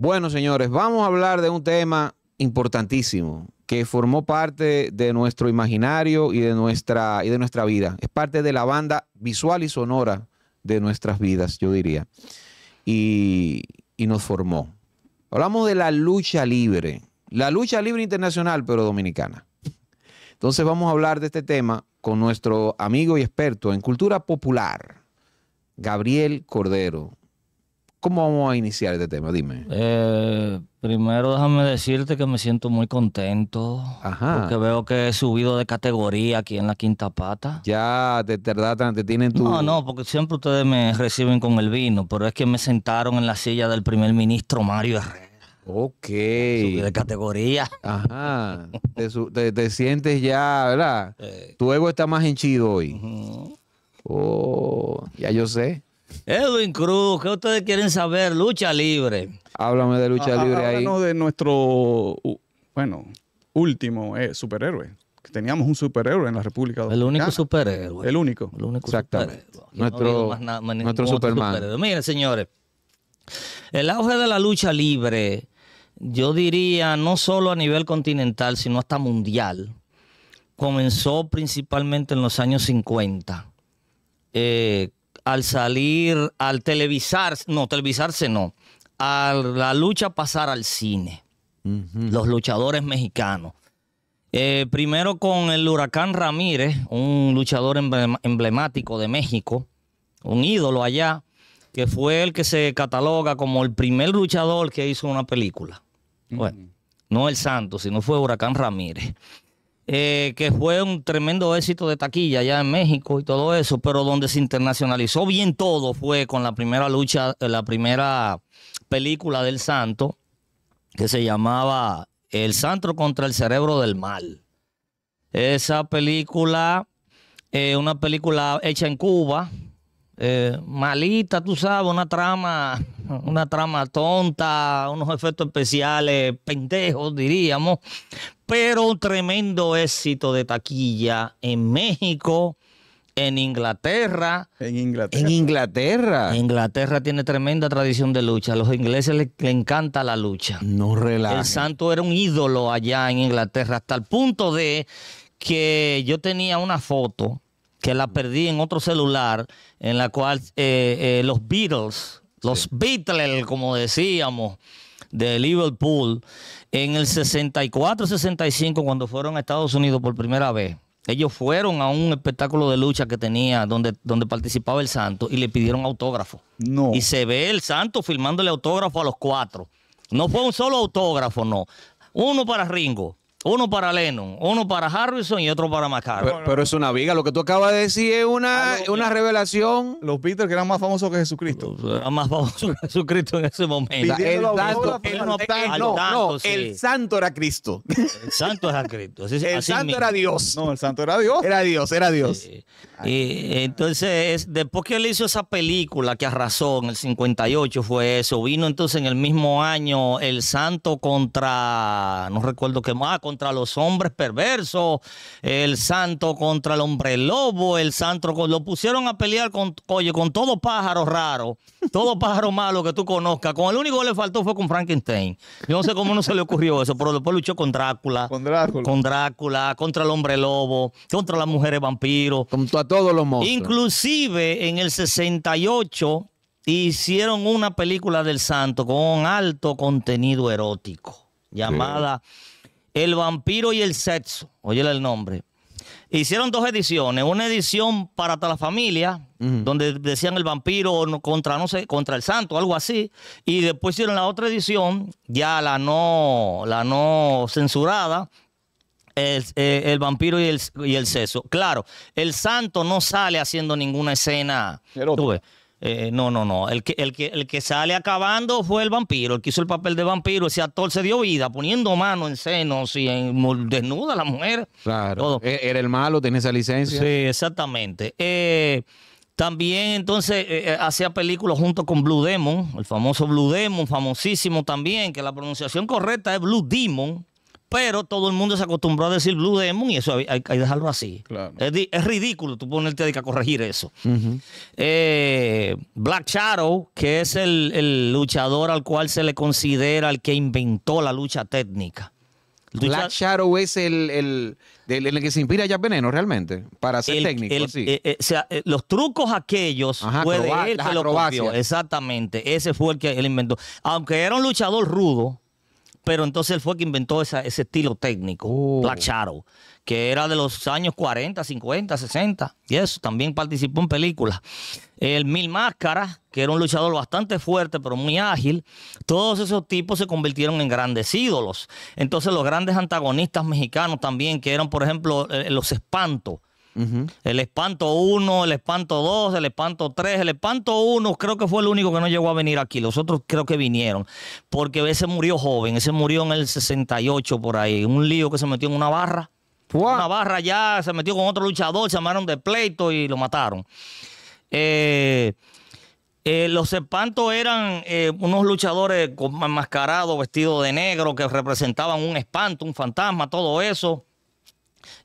Bueno, señores, vamos a hablar de un tema importantísimo que formó parte de nuestro imaginario y de nuestra, y de nuestra vida. Es parte de la banda visual y sonora de nuestras vidas, yo diría. Y, y nos formó. Hablamos de la lucha libre, la lucha libre internacional, pero dominicana. Entonces vamos a hablar de este tema con nuestro amigo y experto en cultura popular, Gabriel Cordero, ¿Cómo vamos a iniciar este tema? Dime. Eh, primero déjame decirte que me siento muy contento. Ajá. Porque veo que he subido de categoría aquí en la quinta pata. Ya te tardan, te tienen tu. No, no, porque siempre ustedes me reciben con el vino, pero es que me sentaron en la silla del primer ministro Mario Herrera. Ok. Subí de categoría. Ajá. te, sientes ya, ¿verdad? Tu ego está más henchido hoy. Oh, ya yo sé. Edwin Cruz, ¿qué ustedes quieren saber? Lucha libre. Háblame de lucha ah, ah, libre ahí. Háblanos de nuestro, bueno, último eh, superhéroe teníamos un superhéroe en la República Dominicana. El único superhéroe. El único. Exactamente. Nuestro, Superman. Superhéroe. Miren, señores, el auge de la lucha libre, yo diría, no solo a nivel continental, sino hasta mundial, comenzó principalmente en los años 50, al salir, al televisar, no, televisarse no, a la lucha pasar al cine, los luchadores mexicanos. Eh, primero con el Huracán Ramírez, un luchador emblemático de México, un ídolo allá, que fue el que se cataloga como el primer luchador que hizo una película. Bueno, no el santo, sino fue Huracán Ramírez. Eh, que fue un tremendo éxito de taquilla allá en México y todo eso, pero donde se internacionalizó bien todo fue con la primera lucha, eh, la primera película del santo, que se llamaba El santo contra el cerebro del mal. Esa película, eh, una película hecha en Cuba, malita, tú sabes, una trama, una trama tonta, unos efectos especiales, pendejos, diríamos, pero un tremendo éxito de taquilla en México, en Inglaterra. En Inglaterra. En Inglaterra. Inglaterra tiene tremenda tradición de lucha. A los ingleses les, encanta la lucha. No relaja. El santo era un ídolo allá en Inglaterra, hasta el punto de que yo tenía una foto que la perdí en otro celular, en la cual eh, eh, los Beatles, los Beatles, como decíamos, de Liverpool, en el 64-65, cuando fueron a Estados Unidos por primera vez, ellos fueron a un espectáculo de lucha que tenía donde, donde participaba el santo y le pidieron autógrafo. No. Y se ve el santo filmándole autógrafo a los cuatro. No fue un solo autógrafo, no. Uno para Ringo, uno para Lennon, uno para Harrison y otro para McCartney. Pero, es una viga. Lo que tú acabas de decir es una, ah, una revelación. Los Beatles que eran más famosos que Jesucristo. Eran más famosos que Jesucristo en ese momento. El, santo, era Cristo. El santo era Cristo. el santo era Dios. No, el santo era Dios. Era Dios, era Dios. Y, entonces, después que él hizo esa película que arrasó en el 58 fue eso, vino entonces en el mismo año el santo contra, no recuerdo qué más, contra los hombres perversos, el santo contra el hombre lobo, el santo lo pusieron a pelear con, con todo pájaro raro, todo pájaro malo que tú conozcas. Con el único que le faltó fue con Frankenstein. Yo no sé cómo no se le ocurrió eso, pero después luchó con Drácula. Con Drácula. Con Drácula, contra el hombre lobo, contra las mujeres vampiros. Contra todos los monstruos. Inclusive en el 68 hicieron una película del santo con alto contenido erótico llamada el vampiro y el sexo, oye el nombre. Hicieron dos ediciones, una edición para toda la familia, donde decían el vampiro contra, no sé, contra el santo, algo así, y después hicieron la otra edición, ya la no, la no censurada, el, eh, vampiro y el, y el Claro, el santo no sale haciendo ninguna escena. Eh, no, no, no. El que, el, que, el que sale acabando fue el vampiro. El que hizo el papel de vampiro, ese actor se dio vida poniendo mano en senos y en, desnuda la mujer. Claro. E, era el malo, tenía esa licencia. Sí, exactamente. Eh, también entonces eh, hacía películas junto con Blue Demon, el famoso Blue Demon, famosísimo también, que la pronunciación correcta es Blue Demon. Pero todo el mundo se acostumbró a decir Blue Demon y eso hay, que dejarlo así. Es, ridículo tú ponerte a corregir eso. Eh, Black Shadow, que es el, luchador al cual se le considera el que inventó la lucha técnica. Black Shadow es el, que se inspira ya Veneno realmente, para ser técnico. Eh, eh, los trucos aquellos fue de él que lo copió. Exactamente, ese fue el que él inventó. Aunque era un luchador rudo, pero entonces él fue quien inventó ese estilo técnico, oh. Black que era de los años 40, 50, 60, y eso, también participó en películas. El Mil Máscaras, que era un luchador bastante fuerte, pero muy ágil, todos esos tipos se convirtieron en grandes ídolos. Entonces los grandes antagonistas mexicanos también, que eran, por ejemplo, eh, los espantos, el espanto 1, el espanto 2, el espanto 3, el espanto 1 creo que fue el único que no llegó a venir aquí. Los otros creo que vinieron. Porque ese murió joven, ese murió en el 68 por ahí. Un lío que se metió en una barra. Una barra ya, se metió con otro luchador, se llamaron de pleito y lo mataron. Eh, eh, los espantos eran eh, unos luchadores enmascarados, vestidos de negro, que representaban un espanto, un fantasma, todo eso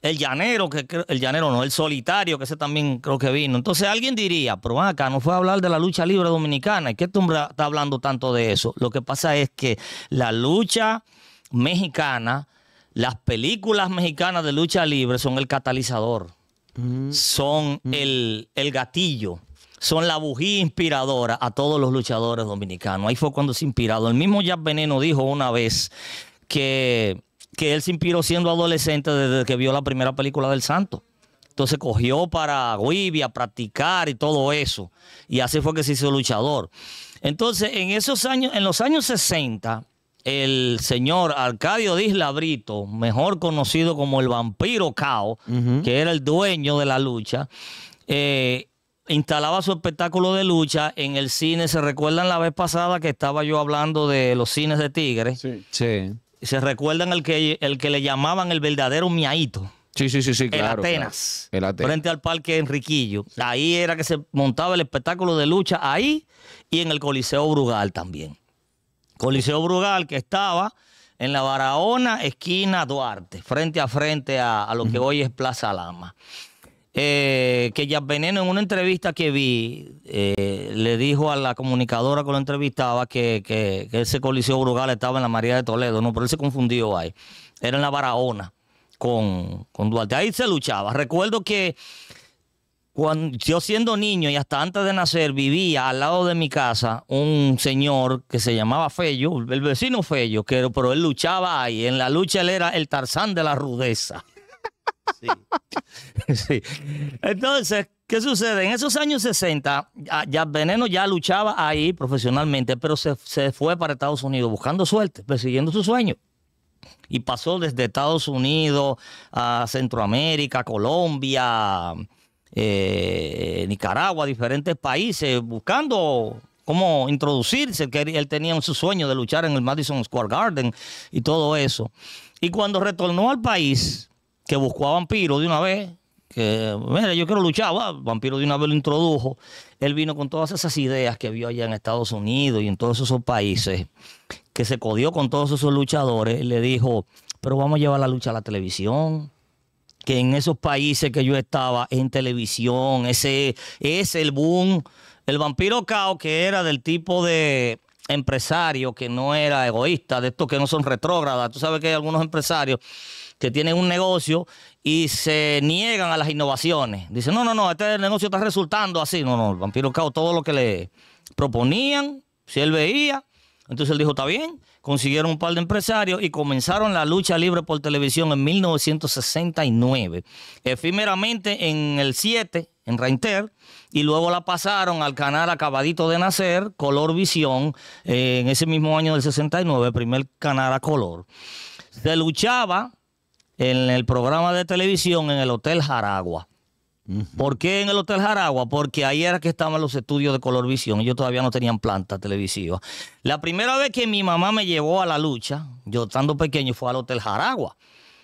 el llanero, que el llanero no, el solitario, que ese también creo que vino. Entonces alguien diría, pero acá no fue a hablar de la lucha libre dominicana, ¿y qué tú está hablando tanto de eso? Lo que pasa es que la lucha mexicana, las películas mexicanas de lucha libre son el catalizador, mm. son mm. El, gatillo son la bujía inspiradora a todos los luchadores dominicanos. Ahí fue cuando se inspirado. El mismo Jack Veneno dijo una vez que que él se inspiró siendo adolescente desde que vio la primera película del santo. Entonces cogió para Guivia, practicar y todo eso. Y así fue que se hizo luchador. Entonces, en esos años, en los años 60, el señor Arcadio Dislabrito, mejor conocido como el vampiro Cao, que era el dueño de la lucha, eh, instalaba su espectáculo de lucha en el cine. ¿Se recuerdan la vez pasada que estaba yo hablando de los cines de Tigre? Sí. sí se recuerdan el que, el que le llamaban el verdadero miaito. Sí, sí, sí, sí, claro. En Atenas, frente al parque Enriquillo. Ahí era que se montaba el espectáculo de lucha, ahí y en el Coliseo Brugal también. Coliseo Brugal que estaba en la Barahona, esquina Duarte, frente a frente a, lo que hoy es Plaza Lama. Eh, que ya Veneno en una entrevista que vi eh, le dijo a la comunicadora que lo entrevistaba que, ese coliseo Brugal estaba en la María de Toledo, no, pero él se confundió ahí. Era en la Barahona con, Duarte. Ahí se luchaba. Recuerdo que cuando yo siendo niño y hasta antes de nacer vivía al lado de mi casa un señor que se llamaba Fello, el vecino Fello, pero él luchaba ahí. En la lucha él era el Tarzán de la rudeza. Entonces, ¿qué sucede? En esos años 60, ya Veneno ya luchaba ahí profesionalmente, pero se, fue para Estados Unidos buscando suerte, persiguiendo su sueño. Y pasó desde Estados Unidos a Centroamérica, Colombia, eh, Nicaragua, diferentes países, buscando cómo introducirse, que él tenía su sueño de luchar en el Madison Square Garden y todo eso. Y cuando retornó al país, que buscó a Vampiro de una vez, que, mira, yo quiero luchar, Vampiro de una vez lo introdujo. Él vino con todas esas ideas que vio allá en Estados Unidos y en todos esos países, que se codió con todos esos luchadores. Y le dijo, pero vamos a llevar la lucha a la televisión. Que en esos países que yo estaba, en televisión, ese es el boom. El vampiro cao, que era del tipo de empresario que no era egoísta, de estos que no son retrógradas. Tú sabes que hay algunos empresarios que tienen un negocio y se niegan a las innovaciones. Dicen, no, no, no, este negocio está resultando así. No, no, el vampiro Cao, todo lo que le proponían, si él veía, entonces él dijo, está bien, consiguieron un par de empresarios y comenzaron la lucha libre por televisión en 1969, efímeramente en el 7, en Reinter, y luego la pasaron al canal Acabadito de Nacer, Color Visión, eh, en ese mismo año del 69, primer canal a color. Se luchaba en el programa de televisión en el Hotel Jaragua. ¿Por qué en el Hotel Jaragua? Porque ahí era que estaban los estudios de Colorvisión. Ellos todavía no tenían planta televisiva. La primera vez que mi mamá me llevó a la lucha, yo estando pequeño, fue al Hotel Jaragua.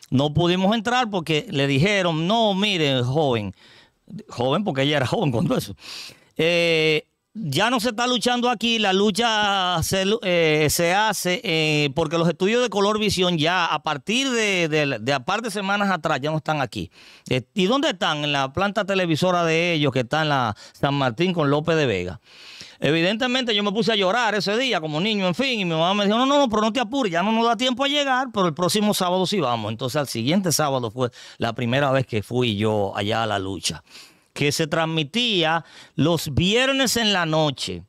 No pudimos entrar porque le dijeron, no, mire, joven, joven porque ella era joven cuando eso. Eh, ya no se está luchando aquí, la lucha se, eh, hace eh, porque los estudios de color visión ya a partir de, un par de semanas atrás ya no están aquí. Eh, ¿Y dónde están? En la planta televisora de ellos que está en la San Martín con López de Vega. Evidentemente yo me puse a llorar ese día como niño, en fin, y mi mamá me dijo, no, no, no, pero no te apures, ya no nos da tiempo a llegar, pero el próximo sábado sí vamos. Entonces al siguiente sábado fue la primera vez que fui yo allá a la lucha que se transmitía los viernes en la noche.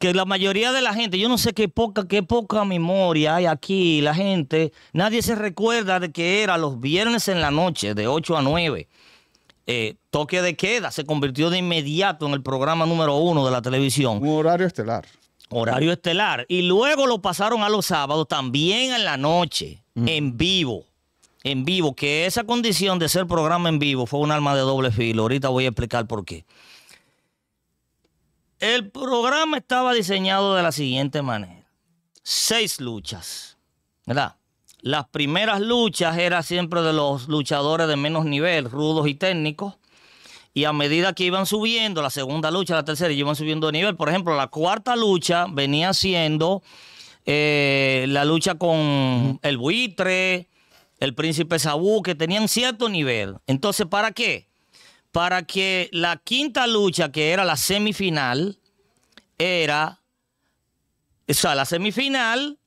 Que la mayoría de la gente, yo no sé qué poca, qué poca memoria hay aquí, la gente, nadie se recuerda de que era los viernes en la noche, de 8 a 9. Eh, toque de queda se convirtió de inmediato en el programa número uno de la televisión. Un horario estelar. Horario estelar. Y luego lo pasaron a los sábados también en la noche, mm. en vivo en vivo, que esa condición de ser programa en vivo fue un arma de doble filo. Ahorita voy a explicar por qué. El programa estaba diseñado de la siguiente manera. Seis luchas, ¿verdad? Las primeras luchas eran siempre de los luchadores de menos nivel, rudos y técnicos. Y a medida que iban subiendo, la segunda lucha, la tercera, iban subiendo de nivel. Por ejemplo, la cuarta lucha venía siendo eh, la lucha con el buitre, el príncipe Saúl, que tenían cierto nivel. Entonces, ¿para qué? Para que la quinta lucha, que era la semifinal, era, o sea, la semifinal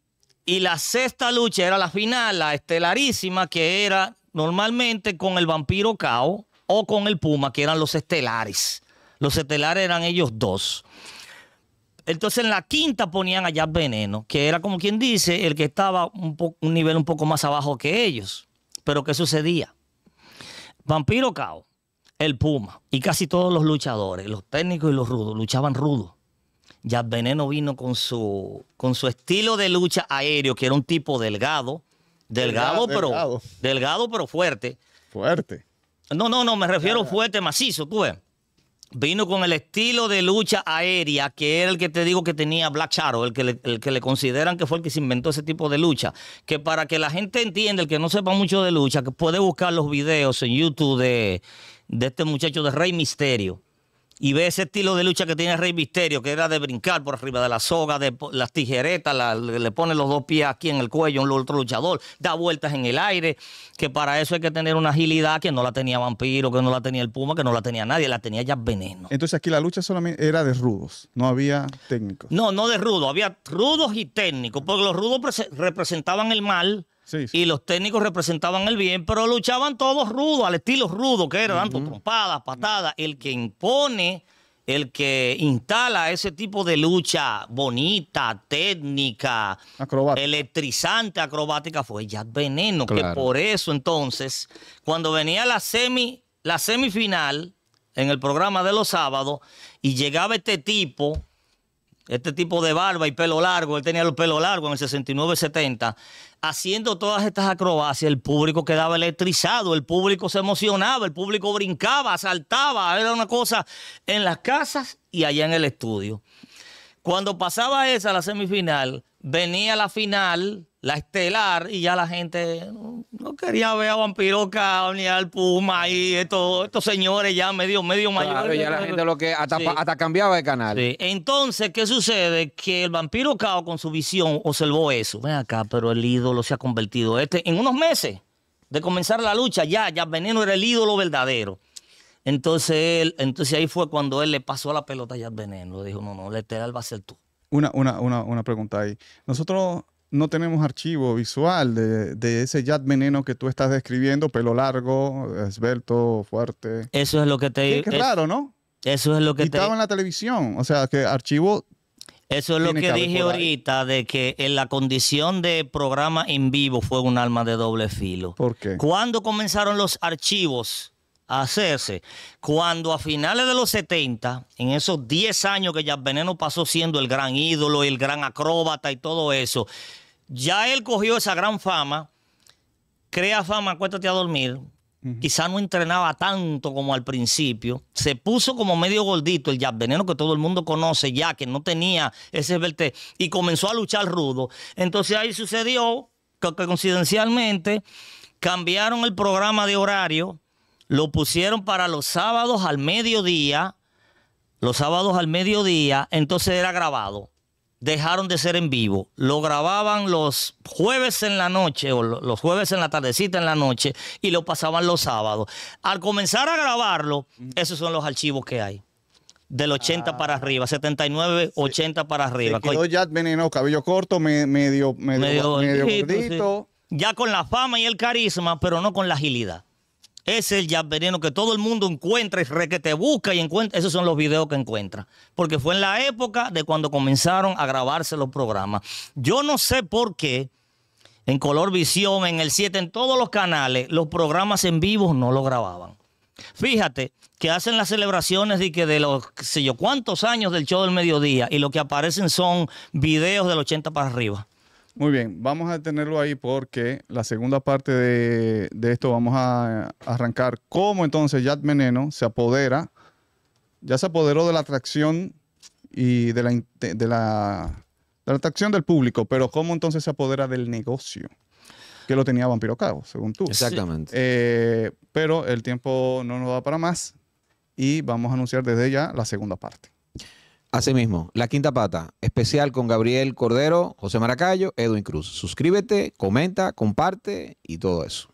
y la sexta lucha era la final, la estelarísima, que era normalmente con el vampiro Cao o con el Puma, que eran los estelares. Los estelares eran ellos dos. Entonces en la quinta ponían a Jazz Veneno, que era como quien dice el que estaba un, nivel un poco más abajo que ellos. Pero ¿qué sucedía? Vampiro Cao, el Puma y casi todos los luchadores, los técnicos y los rudos, luchaban rudos. Jazz Veneno vino con su, con su estilo de lucha aéreo, que era un tipo delgado, delgado, pero delgado. pero fuerte. Fuerte. No, no, no, me refiero fuerte, macizo, tú ves vino con el estilo de lucha aérea, que era el que te digo que tenía Black Shadow, el que, le, el que le consideran que fue el que se inventó ese tipo de lucha. Que para que la gente entienda, el que no sepa mucho de lucha, que puede buscar los videos en YouTube de, de este muchacho de Rey Misterio y ve ese estilo de lucha que tiene Rey Misterio, que era de brincar por arriba de la soga, de las tijeretas, le pone los dos pies aquí en el cuello a un otro luchador, da vueltas en el aire, que para eso hay que tener una agilidad que no la tenía Vampiro, que no la tenía el Puma, que no la tenía nadie, la tenía ya Veneno. Entonces aquí la lucha solamente era de rudos, no había técnicos. No, no de rudos, había rudos y técnicos, porque los rudos representaban el mal y los técnicos representaban el bien, pero luchaban todos rudos, al estilo rudo, que era trompadas, patadas. El que impone, el que instala ese tipo de lucha bonita, técnica, electrizante, acrobática, fue ya Veneno. Que por eso entonces, cuando venía la semi, la semifinal en el programa de los sábados, y llegaba este tipo este tipo de barba y pelo largo, él tenía el pelo largo en el 69-70, haciendo todas estas acrobacias, el público quedaba electrizado, el público se emocionaba, el público brincaba, saltaba, era una cosa en las casas y allá en el estudio. Cuando pasaba esa, la semifinal, venía la final la estelar y ya la gente no, quería ver a Vampiroca ni al Puma y estos, estos señores ya medio, medio claro, ya la gente lo que hasta, cambiaba de canal. Entonces, ¿qué sucede? Que el Vampiro Cao con su visión observó eso. Ven acá, pero el ídolo se ha convertido este en unos meses de comenzar la lucha ya, ya Veneno era el ídolo verdadero. Entonces, entonces ahí fue cuando él le pasó la pelota a Yad Veneno. Le dijo, no, no, la estelar va a ser tú. Una, una pregunta ahí. Nosotros no tenemos archivo visual de, ese Yad veneno que tú estás describiendo, pelo largo, esbelto, fuerte. Eso es lo que te... claro, ¿no? Eso es lo que Y te... en la televisión, o sea, que archivo... Eso es lo que, dije ahorita, de que en eh, la condición de programa en vivo fue un alma de doble filo. ¿Por qué? ¿Cuándo comenzaron los archivos hacerse. Cuando a finales de los 70, en esos 10 años que Jazz Veneno pasó siendo el gran ídolo, el gran acróbata y todo eso, ya él cogió esa gran fama, crea fama, acuéstate a dormir, Quizá no entrenaba tanto como al principio. Se puso como medio gordito el Jazz Veneno que todo el mundo conoce ya, que no tenía ese verte y comenzó a luchar rudo. Entonces ahí sucedió que coincidencialmente cambiaron el programa de horario lo pusieron para los sábados al mediodía. Los sábados al mediodía, entonces era grabado. Dejaron de ser en vivo. Lo grababan los jueves en la noche o los jueves en la tardecita en la noche y lo pasaban los sábados. Al comenzar a grabarlo, esos son los archivos que hay del 80 para ah. arriba, 79, 80 para arriba. ya cabello corto, medio, Ya con la fama y el carisma, pero no con la agilidad. Ese es el ya veneno que todo el mundo encuentra y re que te busca y encuentra. Esos son los videos que encuentra. Porque fue en la época de cuando comenzaron a grabarse los programas. Yo no sé por qué en Color Visión, en el 7, en todos los canales, los programas en vivo no lo grababan. Fíjate que hacen las celebraciones de que de los, sé yo, cuántos años del show del mediodía y lo que aparecen son videos del 80 para arriba. Muy bien, vamos a detenerlo ahí porque la segunda parte de, esto vamos a, arrancar. ¿Cómo entonces Yad Meneno se apodera? Ya se apoderó de la atracción y de la, atracción del público, pero ¿cómo entonces se apodera del negocio? que lo tenía Vampiro Cabo, según tú. Exactamente. Eh, pero el tiempo no nos da para más y vamos a anunciar desde ya la segunda parte. Asimismo, La Quinta Pata, especial con Gabriel Cordero, José Maracayo, Edwin Cruz. Suscríbete, comenta, comparte y todo eso.